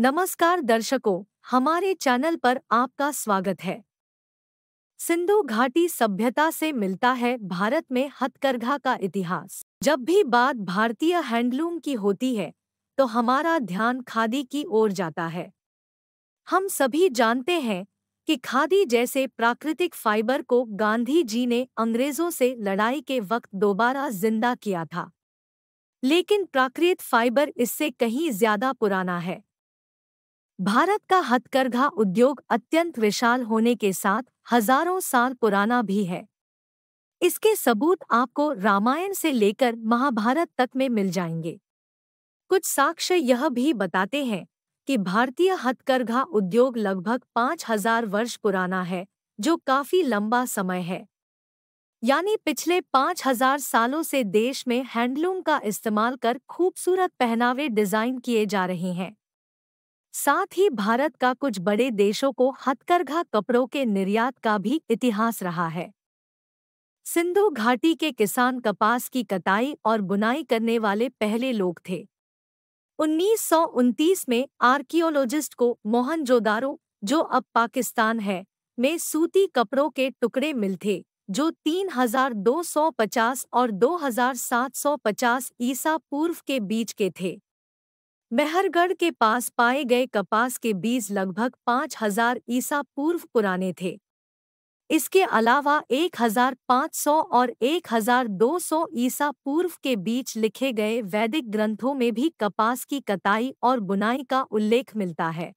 नमस्कार दर्शकों हमारे चैनल पर आपका स्वागत है सिंधु घाटी सभ्यता से मिलता है भारत में हथकरघा का इतिहास जब भी बात भारतीय हैंडलूम की होती है तो हमारा ध्यान खादी की ओर जाता है हम सभी जानते हैं कि खादी जैसे प्राकृतिक फाइबर को गांधी जी ने अंग्रेजों से लड़ाई के वक्त दोबारा जिंदा किया था लेकिन प्राकृत फाइबर इससे कहीं ज्यादा पुराना है भारत का हथकरघा उद्योग अत्यंत विशाल होने के साथ हजारों साल पुराना भी है इसके सबूत आपको रामायण से लेकर महाभारत तक में मिल जाएंगे कुछ साक्ष्य यह भी बताते हैं कि भारतीय हथकरघा उद्योग लगभग पाँच हजार वर्ष पुराना है जो काफी लंबा समय है यानी पिछले पाँच हजार सालों से देश में हैंडलूम का इस्तेमाल कर खूबसूरत पहनावे डिजाइन किए जा रहे हैं साथ ही भारत का कुछ बड़े देशों को हथकरघा कपड़ों के निर्यात का भी इतिहास रहा है सिंधु घाटी के किसान कपास की कटाई और बुनाई करने वाले पहले लोग थे उन्नीस में आर्कियोलॉजिस्ट को मोहनजोदारो जो अब पाकिस्तान है में सूती कपड़ों के टुकड़े मिलते जो 3250 और 2750 ईसा पूर्व के बीच के थे मेहरगढ़ के पास पाए गए कपास के बीज लगभग पाँच हजार ईसा पूर्व पुराने थे इसके अलावा 1500 और 1200 ईसा पूर्व के बीच लिखे गए वैदिक ग्रंथों में भी कपास की कताई और बुनाई का उल्लेख मिलता है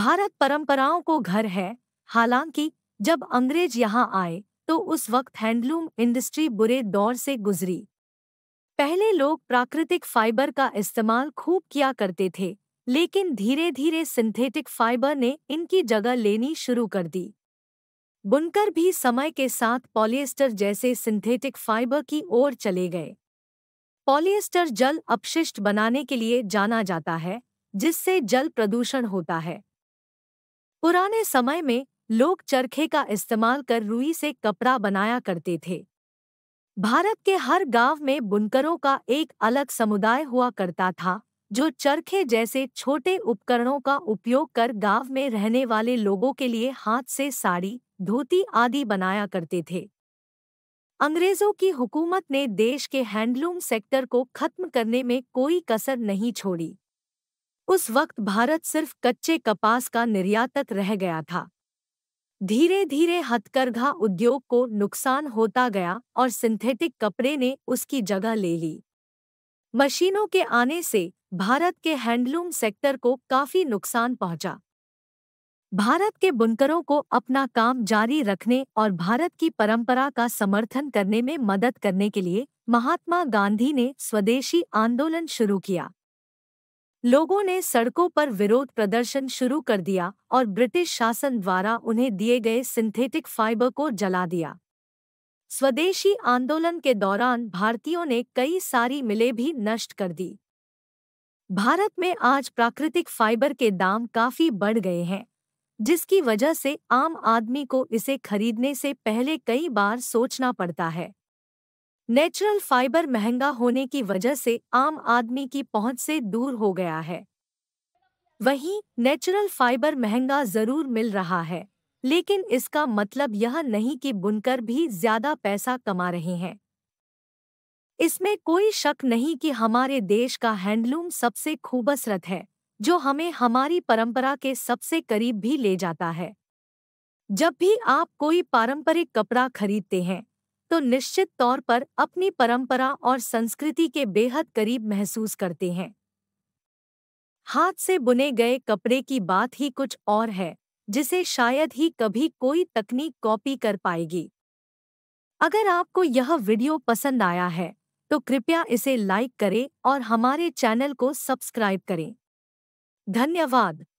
भारत परंपराओं को घर है हालांकि जब अंग्रेज यहाँ आए तो उस वक्त हैंडलूम इंडस्ट्री बुरे दौर से गुजरी पहले लोग प्राकृतिक फाइबर का इस्तेमाल खूब किया करते थे लेकिन धीरे धीरे सिंथेटिक फाइबर ने इनकी जगह लेनी शुरू कर दी बुनकर भी समय के साथ पॉलिएस्टर जैसे सिंथेटिक फाइबर की ओर चले गए पॉलिएस्टर जल अपशिष्ट बनाने के लिए जाना जाता है जिससे जल प्रदूषण होता है पुराने समय में लोग चरखे का इस्तेमाल कर रुई से कपड़ा बनाया करते थे भारत के हर गांव में बुनकरों का एक अलग समुदाय हुआ करता था जो चरखे जैसे छोटे उपकरणों का उपयोग कर गांव में रहने वाले लोगों के लिए हाथ से साड़ी धोती आदि बनाया करते थे अंग्रेजों की हुकूमत ने देश के हैंडलूम सेक्टर को खत्म करने में कोई कसर नहीं छोड़ी उस वक्त भारत सिर्फ कच्चे कपास का निर्यातक रह गया था धीरे धीरे हथकरघा उद्योग को नुकसान होता गया और सिंथेटिक कपड़े ने उसकी जगह ले ली मशीनों के आने से भारत के हैंडलूम सेक्टर को काफी नुकसान पहुंचा भारत के बुनकरों को अपना काम जारी रखने और भारत की परंपरा का समर्थन करने में मदद करने के लिए महात्मा गांधी ने स्वदेशी आंदोलन शुरू किया लोगों ने सड़कों पर विरोध प्रदर्शन शुरू कर दिया और ब्रिटिश शासन द्वारा उन्हें दिए गए सिंथेटिक फाइबर को जला दिया स्वदेशी आंदोलन के दौरान भारतीयों ने कई सारी मिलें भी नष्ट कर दी भारत में आज प्राकृतिक फाइबर के दाम काफी बढ़ गए हैं जिसकी वजह से आम आदमी को इसे खरीदने से पहले कई बार सोचना पड़ता है नेचुरल फाइबर महंगा होने की वजह से आम आदमी की पहुंच से दूर हो गया है वहीं नेचुरल फाइबर महंगा जरूर मिल रहा है लेकिन इसका मतलब यह नहीं कि बुनकर भी ज्यादा पैसा कमा रहे हैं इसमें कोई शक नहीं कि हमारे देश का हैंडलूम सबसे खूबसरत है जो हमें हमारी परंपरा के सबसे करीब भी ले जाता है जब भी आप कोई पारंपरिक कपड़ा खरीदते हैं तो निश्चित तौर पर अपनी परंपरा और संस्कृति के बेहद करीब महसूस करते हैं हाथ से बुने गए कपड़े की बात ही कुछ और है जिसे शायद ही कभी कोई तकनीक कॉपी कर पाएगी अगर आपको यह वीडियो पसंद आया है तो कृपया इसे लाइक करें और हमारे चैनल को सब्सक्राइब करें धन्यवाद